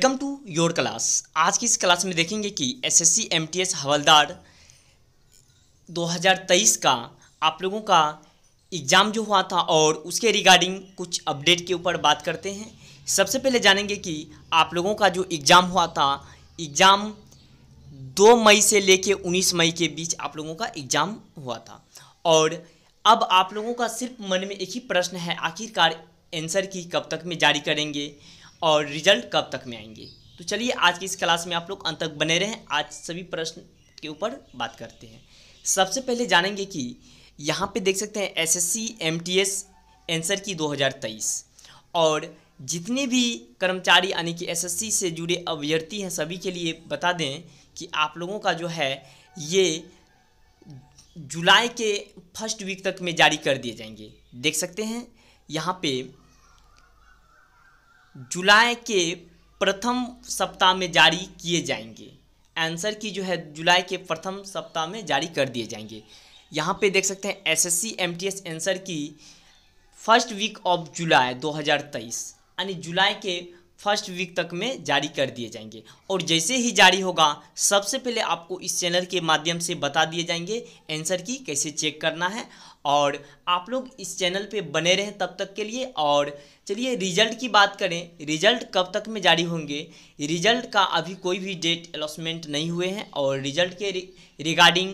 welcome to your class आज की इस क्लास में देखेंगे कि एसएससी एमटीएस हवलदार 2023 का आप लोगों का एग्ज़ाम जो हुआ था और उसके रिगार्डिंग कुछ अपडेट के ऊपर बात करते हैं सबसे पहले जानेंगे कि आप लोगों का जो एग्ज़ाम हुआ था एग्ज़ाम 2 मई से लेके 19 मई के बीच आप लोगों का एग्ज़ाम हुआ था और अब आप लोगों का सिर्फ मन में एक ही प्रश्न है आखिरकार एंसर की कब तक में जारी करेंगे और रिजल्ट कब तक में आएंगे तो चलिए आज की इस क्लास में आप लोग अंत तक बने रहें आज सभी प्रश्न के ऊपर बात करते हैं सबसे पहले जानेंगे कि यहाँ पे देख सकते हैं एसएससी एमटीएस आंसर की 2023 और जितने भी कर्मचारी यानी कि एसएससी से जुड़े अभ्यर्थी हैं सभी के लिए बता दें कि आप लोगों का जो है ये जुलाई के फर्स्ट वीक तक में जारी कर दिए जाएंगे देख सकते हैं यहाँ पे जुलाई के प्रथम सप्ताह में जारी किए जाएंगे आंसर की जो है जुलाई के प्रथम सप्ताह में जारी कर दिए जाएंगे यहाँ पे देख सकते हैं SSC MTS answer key first week of July 2023 यानी जुलाई के फर्स्ट वीक तक में जारी कर दिए जाएंगे और जैसे ही जारी होगा सबसे पहले आपको इस चैनल के माध्यम से बता दिए जाएंगे आंसर की कैसे चेक करना है और आप लोग इस चैनल पे बने रहें तब तक के लिए और चलिए रिजल्ट की बात करें रिजल्ट कब तक में जारी होंगे रिजल्ट का अभी कोई भी डेट अलॉसमेंट नहीं हुए हैं और रिजल्ट के रिगार्डिंग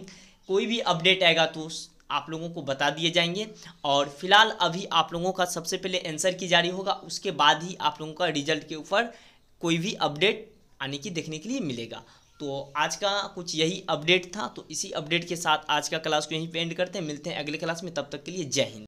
कोई भी अपडेट आएगा तो आप लोगों को बता दिए जाएंगे और फिलहाल अभी आप लोगों का सबसे पहले आंसर की जारी होगा उसके बाद ही आप लोगों का रिजल्ट के ऊपर कोई भी अपडेट आने की देखने के लिए मिलेगा तो आज का कुछ यही अपडेट था तो इसी अपडेट के साथ आज का क्लास को यहीं पे एंड करते हैं मिलते हैं अगले क्लास में तब तक के लिए जय हिंद